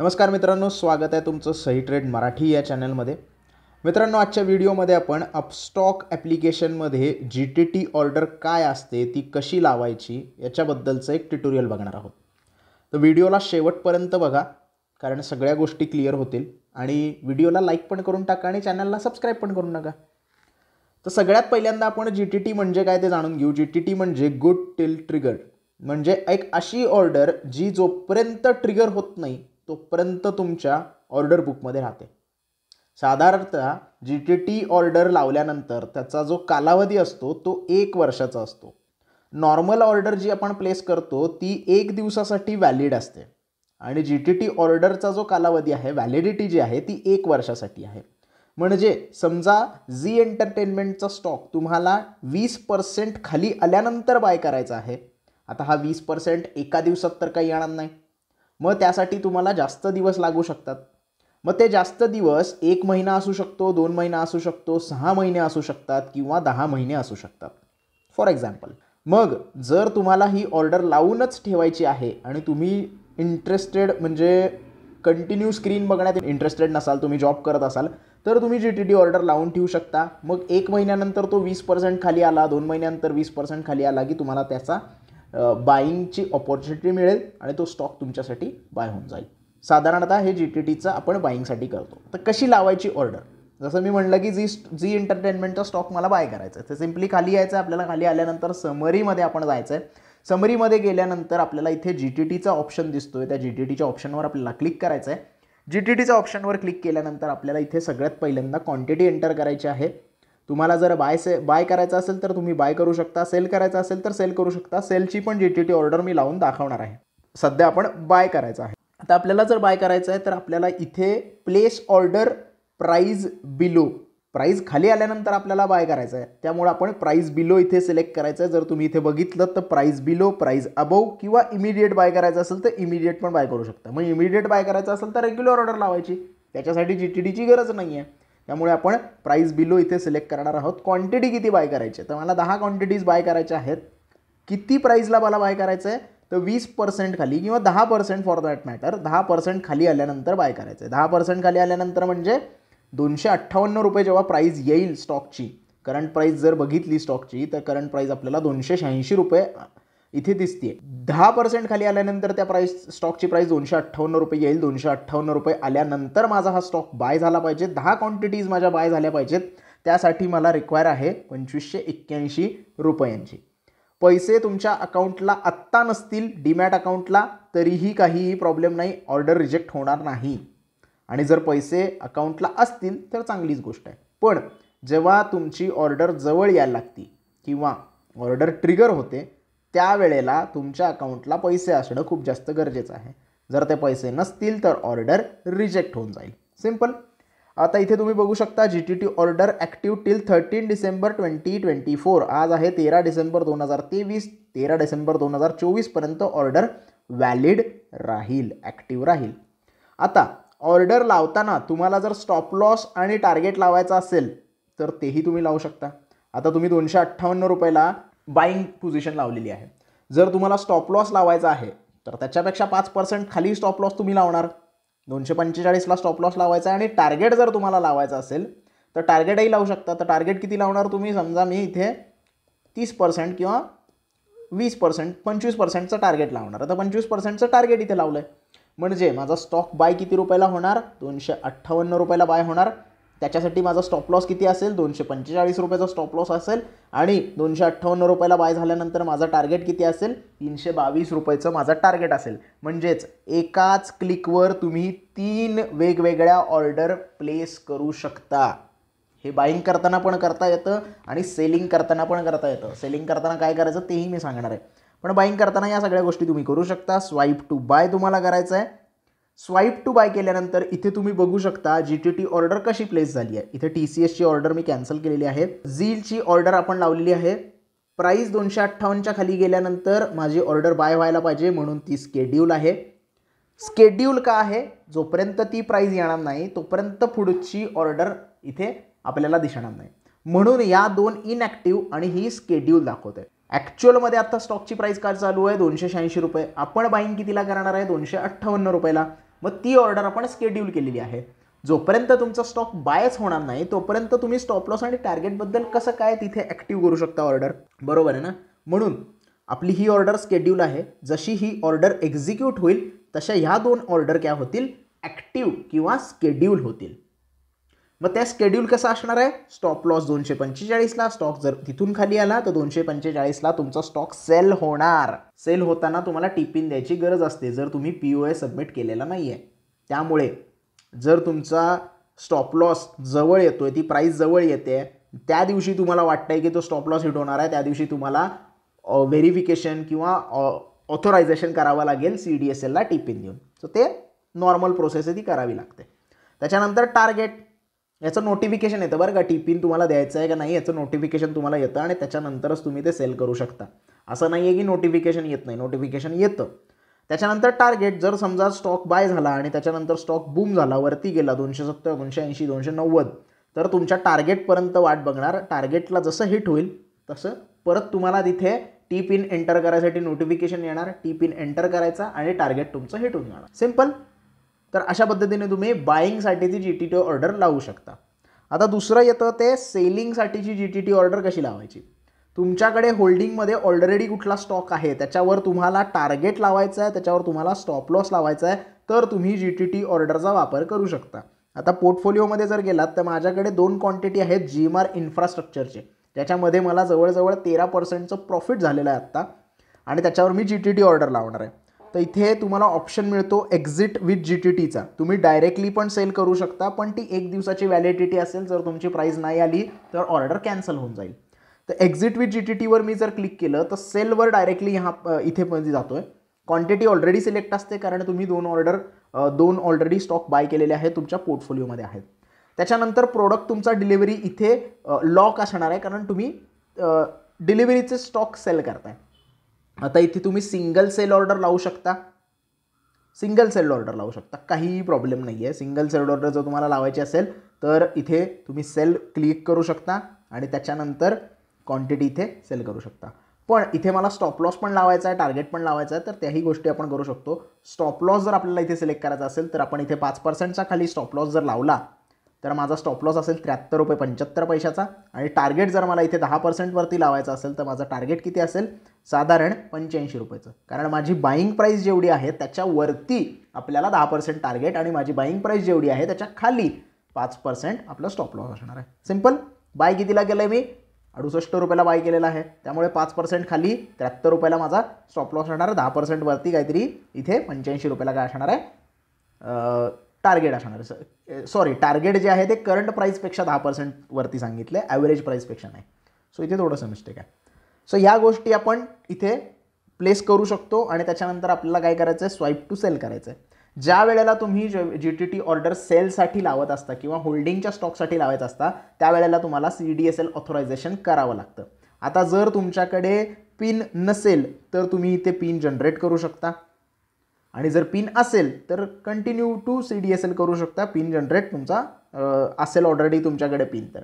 नमस्कार मित्रांनो स्वागत आहे तुमचं सही ट्रेड मराठी या चॅनलमध्ये मित्रांनो आजच्या व्हिडिओमध्ये आपण अपस्टॉक ॲप्लिकेशनमध्ये जी टी टी ऑर्डर काय असते ती कशी लावायची याच्याबद्दलचं एक ट्युटोरियल बघणार आहोत तर व्हिडिओला शेवटपर्यंत बघा कारण सगळ्या गोष्टी क्लिअर होतील आणि व्हिडिओला लाईक पण करून टाका आणि चॅनलला सबस्क्राईब पण करून टाका तर सगळ्यात पहिल्यांदा आपण जी टी टी म्हणजे काय ते जाणून घेऊ जी टी टी म्हणजे गुड टिल ट्रिगर म्हणजे एक अशी ऑर्डर जी जोपर्यंत ट्रिगर होत नाही तोपर्यंत तुमच्या ऑर्डर बुकमध्ये राहते साधारणतः जी टी टी ऑर्डर लावल्यानंतर त्याचा जो कालावधी असतो तो एक वर्षाचा असतो नॉर्मल ऑर्डर जी आपण प्लेस करतो ती एक दिवसासाठी व्हॅलिड असते आणि जी टी टी ऑर्डरचा जो कालावधी आहे व्हॅलिडिटी जी आहे ती एक वर्षासाठी आहे म्हणजे समजा झी एंटरटेनमेंटचा स्टॉक तुम्हाला वीस पर्सेंट खाली आल्यानंतर बाय करायचा आहे आता हा वीस पर्सेंट एका दिवसात तर काही येणार नाही मग त्यासाठी तुम्हाला जास्त दिवस लागू शकतात मग ते जास्त दिवस एक महिना असू शकतो दोन महिना असू शकतो सहा महिने असू शकतात किंवा दहा महिने असू शकतात फॉर एक्झाम्पल मग जर तुम्हाला ही ऑर्डर लावूनच ठेवायची आहे आणि तुम्ही इंटरेस्टेड म्हणजे कंटिन्यू स्क्रीन बघण्यात इंटरेस्टेड नसाल तुम्ही जॉब करत असाल तर तुम्ही जी टी टी ऑर्डर लावून ठेवू शकता मग एक महिन्यानंतर तो वीस पर्सेंट खाली आला दोन महिन्यानंतर वीस पर्सेंट खाली आला की तुम्हाला त्याचा बाईंगची ऑपॉर्च्युनिटी मिळेल आणि तो स्टॉक तुमच्यासाठी बाय होऊन जाईल साधारणतः हे जी टी टीचा आपण बाईंगसाठी करतो तर कशी लावायची ऑर्डर जसं मी म्हणलं की जी जी एंटरटेनमेंटचा स्टॉक मला बाय करायचा आहे ते सिम्पली खाली यायचं आहे आपल्याला खाली आल्यानंतर समरीमध्ये आपण जायचं आहे समरीमध्ये गेल्यानंतर आपल्याला इथे जी टी टीचा ऑप्शन दिसतो आहे त्या जी टी टीच्या ऑप्शनवर आपल्याला क्लिक करायचं आहे जी टी टीच्या ऑप्शनवर क्लिक केल्यानंतर आपल्याला इथे सगळ्यात पहिल्यांदा क्वांटिटी एंटर करायची आहे तुम्हाला जर बाय से बाय करायचं असेल तर तुम्ही बाय करू शकता सेल करायचं असेल तर सेल करू शकता सेलची पण जी टी टी ऑर्डर मी लावून दाखवणार आहे सध्या आपण बाय करायचं आहे आता आपल्याला जर बाय करायचं आहे तर आपल्याला इथे place order price below price खाली आल्यानंतर आपल्याला बाय करायचं आहे त्यामुळे आपण प्राईज बिलो इथे सिलेक्ट करायचं आहे जर तुम्ही इथे बघितलं तर प्राईज बिलो प्राईज अबव किंवा इमिडिएट बाय करायचं असेल तर इमिडिएट पण बाय करू शकता मग इमिडिएट बाय करायचं असेल तर रेग्युलर ऑर्डर लावायची त्याच्यासाठी जी टी डीची गरज नाही आहे त्यामुळे आपण प्राईस बिलो इथे सिलेक्ट करणार आहोत क्वांटिटी किती बाय करायची तर मला दहा क्वांटिटीज बाय करायच्या आहेत किती प्राईजला मला बाय करायचं आहे तर वीस पर्सेंट खाली किंवा दहा पर्सेंट फॉर दॅट मॅटर दहा पर्सेंट खाली आल्यानंतर बाय करायचं आहे दहा पर्सेंट खाली आल्यानंतर म्हणजे दोनशे अठ्ठावन्न रुपये जेव्हा प्राईज येईल स्टॉकची करंट प्राईस जर बघितली स्टॉकची तर करंट प्राईस आपल्याला दोनशे शहाऐंशी रुपये इथे दिसते दहा पर्सेंट खाली आल्यानंतर त्या प्राईस स्टॉकची प्राईस दोनशे अठ्ठावन्न रुपये येईल दोनशे अठ्ठावन्न रुपये आल्यानंतर माझा हा स्टॉक बाय झाला पाहिजे दहा क्वांटिटीज माझ्या बाय झाल्या पाहिजेत त्यासाठी मला रिक्वायर आहे पंचवीसशे एक्क्याऐंशी रुपयांची पैसे तुमच्या अकाउंटला आत्ता नसतील डीमॅट अकाउंटला तरीही काहीही प्रॉब्लेम नाही ऑर्डर रिजेक्ट होणार नाही आणि जर पैसे अकाउंटला असतील तर चांगलीच गोष्ट आहे पण जेव्हा तुमची ऑर्डर जवळ यायला लागती किंवा ऑर्डर ट्रिगर होते त्यावेळेला तुमच्या अकाउंटला पैसे असणं खूप जास्त गरजेचं आहे जर ते पैसे नसतील तर ऑर्डर रिजेक्ट होऊन जाईल सिम्पल आता इथे तुम्ही बघू शकता G T T order active till thirteen December twenty twenty four आज आहे तेरा डिसेंबर दोन हजार तेवीस तेरा डिसेंबर दोन हजार चोवीसपर्यंत ऑर्डर व्हॅलिड राहील ॲक्टिव्ह राहील आता ऑर्डर लावताना तुम्हाला जर स्टॉप लॉस आणि टार्गेट लावायचा असेल तर तेही तुम्ही लावू शकता आता तुम्ही दोनशे अठ्ठावन्न रुपयाला बाईंग पोझिशन लावलेली आहे जर तुम्हाला स्टॉप लॉस लावायचा आहे तर त्याच्यापेक्षा पाच पर्सेंट खाली स्टॉप लॉस तुम्ही लावणार दोनशे पंचेचाळीसला स्टॉप लॉस लावायचा आहे आणि टार्गेट जर तुम्हाला लावायचा असेल तर टार्गेटही लावू शकता तर टार्गेट किती लावणार तुम्ही समजा मी इथे तीस पर्सेंट किंवा वीस पर्सेंट पंचवीस पर्सेंटचं टार्गेट लावणार आता पंचवीस पर्सेंटचं टार्गेट इथे लावलं आहे म्हणजे माझा स्टॉक बाय किती रुपयाला होणार दोनशे अठ्ठावन्न रुपयाला बाय होणार त्याच्यासाठी माझा स्टॉप लॉस किती असेल दोनशे पंचेचाळीस रुपयाचा स्टॉप लॉस असेल आणि दोनशे अठ्ठावन्न रुपयाला बाय झाल्यानंतर माझा टार्गेट किती असेल तीनशे बावीस रुपयाचं माझा टार्गेट असेल म्हणजेच एकाच क्लिकवर तुम्ही तीन वेगवेगळ्या ऑर्डर प्लेस करू शकता हे बाईंग करताना पण करता येतं आणि सेलिंग करताना पण करता येतं सेलिंग करताना काय करायचं तेही मी सांगणार आहे पण बाईंग करताना या सगळ्या गोष्टी तुम्ही करू शकता स्वाईप टू बाय तुम्हाला करायचं आहे स्वाईप टू बाय केल्यानंतर इथे तुम्ही बघू शकता जी टी टी ऑर्डर कशी प्लेस झाली आहे इथे टी सी एसची ऑर्डर मी कॅन्सल केलेली आहे झीलची ऑर्डर आपण लावलेली आहे प्राईस दोनशे अठ्ठावन्नच्या खाली गेल्यानंतर माझी ऑर्डर बाय व्हायला पाहिजे म्हणून ती स्केड्यूल आहे स्केड्यूल का आहे जोपर्यंत ती प्राईज येणार नाही तोपर्यंत पुढची ऑर्डर इथे आपल्याला दिसणार नाही म्हणून या दोन ॲक्टिव्ह आणि ही स्केड्यूल दाखवत आहे ॲक्च्युअलमध्ये आता स्टॉकची प्राईस काय चालू आहे दोनशे शहाऐंशी रुपये आपण बाईंग कितीला करणार आहे दोनशे अठ्ठावन्न रुपयाला मग ती ऑर्डर आपण स्केड्यूल केलेली आहे जोपर्यंत तुमचा स्टॉक बायच होणार नाही तोपर्यंत तुम्ही स्टॉप लॉस आणि टार्गेटबद्दल कसं काय तिथे ॲक्टिव्ह करू शकता ऑर्डर बरोबर आहे ना म्हणून आपली ही ऑर्डर स्केड्यूल आहे जशी ही ऑर्डर एक्झिक्यूट होईल तशा ह्या दोन ऑर्डर क्या होतील ॲक्टिव्ह किंवा स्केड्यूल होतील मग त्या स्केड्यूल कसा असणार आहे स्टॉप लॉस दोनशे पंचेचाळीसला स्टॉक जर तिथून खाली आला तर दोनशे पंचेचाळीसला तुमचा स्टॉक सेल होणार सेल होताना तुम्हाला टिपिन द्यायची गरज असते जर तुम्ही पी ओ ए सबमिट केलेला नाही आहे त्यामुळे जर तुमचा स्टॉप लॉस जवळ येतो आहे ती प्राईस जवळ येते त्या दिवशी तुम्हाला वाटतं आहे की तो स्टॉप लॉस हिट होणार आहे त्या दिवशी तुम्हाला व्हेरिफिकेशन किंवा ऑथोरायझेशन करावं लागेल सी डी एस एलला टिपिन देऊन सो ते नॉर्मल प्रोसेस आहे ती करावी लागते त्याच्यानंतर टार्गेट याचं नोटिफिकेशन येतं बरं का टीपिन तुम्हाला द्यायचं आहे का नाही याचं नोटिफिकेशन तुम्हाला येतं आणि त्याच्यानंतरच तुम्ही ते सेल करू शकता असं नाही आहे की नोटिफिकेशन येत नाही नोटिफिकेशन येतं त्याच्यानंतर टार्गेट जर समजा स्टॉक बाय झाला आणि त्याच्यानंतर स्टॉक बूम झाला वरती गेला दोनशे सत्तर दोनशे ऐंशी दोनशे नव्वद तर तुमच्या टार्गेटपर्यंत वाट बघणार टार्गेटला जसं हिट होईल तसं परत तुम्हाला तिथे टी पिन एंटर करायसाठी नोटिफिकेशन येणार टी पिन एंटर करायचा आणि टार्गेट तुमचं हिट होऊन जाणार सिम्पल तर अशा पद्धतीने तुम्ही बाईंगसाठीची जी टी टी ऑर्डर लावू शकता आता दुसरं येतं ते सेलिंगसाठीची जी टी टी ऑर्डर कशी लावायची तुमच्याकडे होल्डिंगमध्ये ऑलरेडी कुठला स्टॉक आहे त्याच्यावर तुम्हाला टार्गेट लावायचं आहे त्याच्यावर तुम्हाला स्टॉप लॉस लावायचा आहे तर तुम्ही जी टी टी ऑर्डरचा वापर करू शकता आता पोर्टफोलिओमध्ये जर गेलात तर माझ्याकडे दोन क्वांटिटी आहेत जी एम आर इन्फ्रास्ट्रक्चरचे ज्याच्यामध्ये मला जवळजवळ तेरा पर्सेंटचं प्रॉफिट झालेलं आहे आत्ता आणि त्याच्यावर मी जी टी टी ऑर्डर लावणार आहे तर इथे तुम्हाला ऑप्शन मिळतो एक्झिट विथ जी टी टीचा तुम्ही डायरेक्टली पण सेल करू शकता पण ती एक दिवसाची व्हॅलिडिटी असेल जर तुमची प्राईज नाही आली तर ऑर्डर कॅन्सल होऊन जाईल तर एक्झिट विथ जी टी टीवर मी जर क्लिक केलं तर सेलवर डायरेक्टली ह्या इथे पण जातो आहे क्वांटिटी ऑलरेडी सिलेक्ट असते कारण तुम्ही दोन ऑर्डर दोन ऑलरेडी स्टॉक बाय केलेले आहेत तुमच्या पोर्टफोलिओमध्ये आहेत त्याच्यानंतर प्रोडक्ट तुमचा डिलिव्हरी इथे लॉक असणार आहे कारण तुम्ही डिलिव्हरीचे स्टॉक सेल करताय आता इथे तुम्ही सिंगल सेल ऑर्डर लावू शकता सिंगल सेल ऑर्डर लावू शकता काहीही प्रॉब्लेम नाही आहे सिंगल सेल ऑर्डर जर तुम्हाला लावायची असेल तर इथे तुम्ही सेल क्लिक करू शकता आणि त्याच्यानंतर क्वांटिटी इथे सेल करू शकता पण इथे मला स्टॉप लॉस पण लावायचा आहे टार्गेट पण लावायचा आहे तर त्याही गोष्टी आपण करू शकतो स्टॉप लॉस जर आपल्याला इथे सिलेक्ट करायचा असेल तर आपण इथे पाच पर्सेंटचा खाली स्टॉप लॉस जर लावला तर माझा स्टॉप लॉस असेल त्र्याहत्तर रुपये पंच्याहत्तर पैशाचा आणि टार्गेट जर मला इथे दहा पर्सेंटवरती लावायचं असेल तर माझं टार्गेट किती असेल साधारण पंच्याऐंशी रुपयेचं कारण माझी बाईंग प्राईस जेवढी आहे त्याच्यावरती आपल्याला दहा पर्सेंट टार्गेट आणि माझी बाईंग प्राईस जेवढी आहे त्याच्या खाली पाच पर्सेंट आपलं स्टॉप लॉस असणार आहे सिम्पल बाय कितीला गेलं आहे मी अडुसष्ट रुपयाला बाय केलेला आहे त्यामुळे पाच पर्सेंट खाली त्र्याहत्तर रुपयाला माझा स्टॉप लॉस असणार आहे दहा पर्सेंटवरती काहीतरी इथे पंच्याऐंशी रुपयाला काय असणार आहे टार्गेट असणार सॉरी टार्गेट जे आहे ते करंट प्राईसपेक्षा दहा पर्सेंट वरती सांगितले ॲव्हरेज प्राईसपेक्षा नाही सो इथे थोडंसं मिस्टेक आहे सो ह्या गोष्टी आपण इथे प्लेस करू शकतो आणि त्याच्यानंतर आपल्याला काय करायचं आहे स्वाईप टू सेल करायचं आहे ज्या वेळेला तुम्ही जी टी टी ऑर्डर सेलसाठी लावत असता किंवा होल्डिंगच्या स्टॉकसाठी लावत असता त्यावेळेला तुम्हाला C D S L authorisation करावं लागतं आता जर तुमच्याकडे पिन नसेल तर तुम्ही इथे पिन जनरेट करू शकता आणि जर पिन असेल तर continue to C D S L करू शकता पिन जनरेट तुमचा असेल ऑलरेडी तुमच्याकडे पिन तर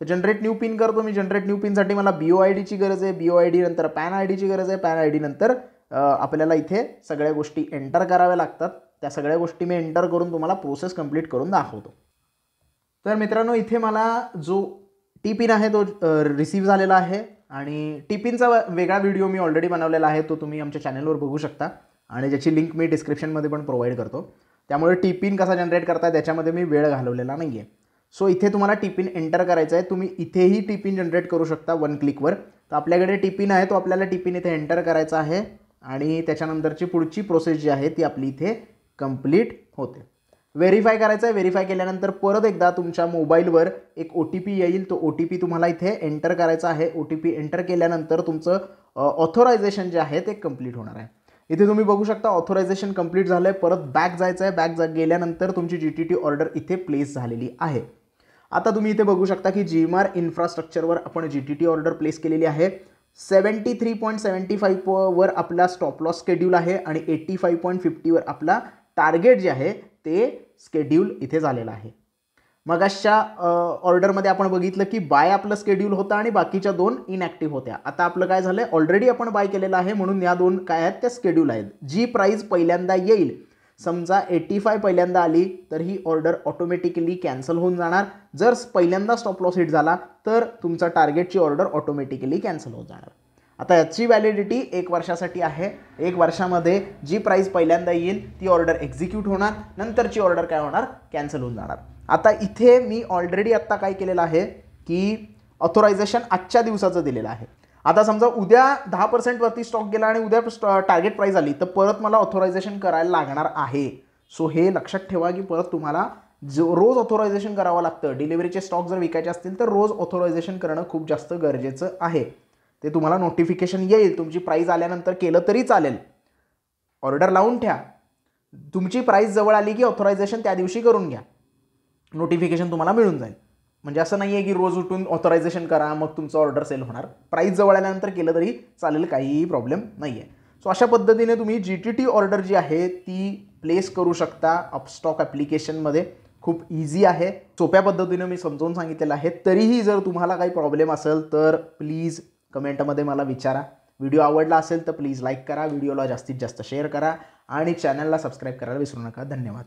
तर जनरेट न्यू पिन करतो मी जनरेट न्यू पिनसाठी मला बी ओ आय डीची गरज आहे बी ओ आय डी नंतर पॅन आय डीची गरज आहे पॅन आय डी नंतर आपल्याला इथे सगळ्या गोष्टी एंटर कराव्या लागतात त्या सगळ्या गोष्टी मी एंटर करून तुम्हाला प्रोसेस कंप्लीट करून दाखवतो तर मित्रांनो इथे मला जो टी पिन आहे तो रिसीव्ह झालेला आहे आणि टी पिनचा वेगळा व्हिडिओ मी ऑलरेडी बनवलेला आहे तो तुम्ही आमच्या चॅनलवर बघू शकता आणि ज्याची लिंक मी डिस्क्रिप्शनमध्ये पण प्रोव्हाइड करतो त्यामुळे टिपिन कसा जनरेट करताय त्याच्यामध्ये मी वेळ घालवलेला नाही आहे सो इथे तुम्हाला टिपिन एंटर करायचं आहे तुम्ही इथेही टिपिन जनरेट करू शकता वन क्लिकवर तर आपल्याकडे टिपिन आहे तो आपल्याला टिपिन इथे एंटर करायचा आहे आणि त्याच्यानंतरची पुढची प्रोसेस जी आहे ती आपली इथे कंप्लीट होते व्हेरीफाय करायचं आहे व्हेरीफाय केल्यानंतर परत एकदा तुमच्या मोबाईलवर एक ओ टी पी येईल तो ओ टी पी तुम्हाला इथे एंटर करायचा आहे ओ टी पी एंटर केल्यानंतर तुमचं ऑथोरायझेशन जे आहे ते कम्प्लीट होणार आहे इथे तुम्ही बघू शकता ऑथोरायझेशन कंप्लीट झालं आहे परत बॅक जायचं आहे बॅक जा गेल्यानंतर तुमची जी टी टी ऑर्डर इथे प्लेस झालेली आहे आता तुम्ही इथे बघू शकता की जी एम आर इन्फ्रास्ट्रक्चरवर आपण G T T order place केलेली आहे सेवन्टी थ्री पॉईंट सेवन्टी फाईव्हवर आपला स्टॉप लॉस स्केड्यूल आहे आणि एट्टी फाईव्ह पॉईंट फिफ्टीवर आपला टार्गेट जे आहे ते स्केड्यूल इथे झालेलं आहे मग ऑर्डरमध्ये आपण बघितलं की बाय आपलं स्केड्यूल होतं आणि बाकीच्या दोन इनॅक्टिव्ह होत्या आता आपलं काय झालं ऑलरेडी आपण बाय केलेलं आहे म्हणून या दोन काय आहेत त्या स्केड्यूल आहेत जी प्राईज पहिल्यांदा येईल समजा एटी फाय पहिल्यांदा आली तर ही ऑर्डर ऑटोमॅटिकली कॅन्सल होऊन जाणार जर पहिल्यांदा स्टॉप लॉस हिट झाला तर तुमचा टार्गेटची ऑर्डर ऑटोमॅटिकली कॅन्सल होऊन जाणार आता याची व्हॅलिडिटी एक वर्षासाठी आहे एक वर्षामध्ये जी प्राईज पहिल्यांदा येईल ती ऑर्डर एक्झिक्यूट होणार नंतरची ऑर्डर काय होणार कॅन्सल होऊन जाणार आता इथे मी ऑलरेडी आत्ता काय केलेलं आहे की ऑथोरायझेशन आजच्या दिवसाचं दिलेलं आहे आता समजा उद्या दहा पर्सेंटवरती स्टॉक गेला आणि उद्या टार्गेट प्राईस आली तर परत मला ऑथोरायझेशन करायला लागणार आहे सो हे लक्षात ठेवा की परत तुम्हाला जो रोज ऑथोरायझेशन करावं लागतं डिलिव्हरीचे स्टॉक जर विकायचे असतील तर रोज ऑथोरायझेशन करणं खूप जास्त गरजेचं आहे ते तुम्हाला नोटिफिकेशन येईल तुमची प्राईज आल्यानंतर केलं तरी चालेल ऑर्डर लावून ठ्या तुमची प्राईस जवळ आली की ऑथोरायझेशन त्या दिवशी करून घ्या नोटिफिकेशन तुम्हाला मिळून जाईल म्हणजे असं नाही आहे की रोज उठून ऑथरायझेशन करा मग तुमचं ऑर्डर सेल होणार प्राईस जवळ आल्यानंतर केलं तरी चालेल काहीही प्रॉब्लेम नाही आहे सो अशा पद्धतीने तुम्ही जी टी टी ऑर्डर जी आहे ती प्लेस करू शकता अपस्टॉक ॲप्लिकेशनमध्ये खूप इझी आहे सोप्या पद्धतीने मी समजावून सांगितलेलं आहे तरीही जर तुम्हाला काही प्रॉब्लेम असेल तर प्लीज कमेंटमध्ये मला विचारा व्हिडिओ आवडला असेल तर प्लीज लाईक करा व्हिडिओला जास्तीत जास्त शेअर करा आणि चॅनलला सबस्क्राईब करायला विसरू नका धन्यवाद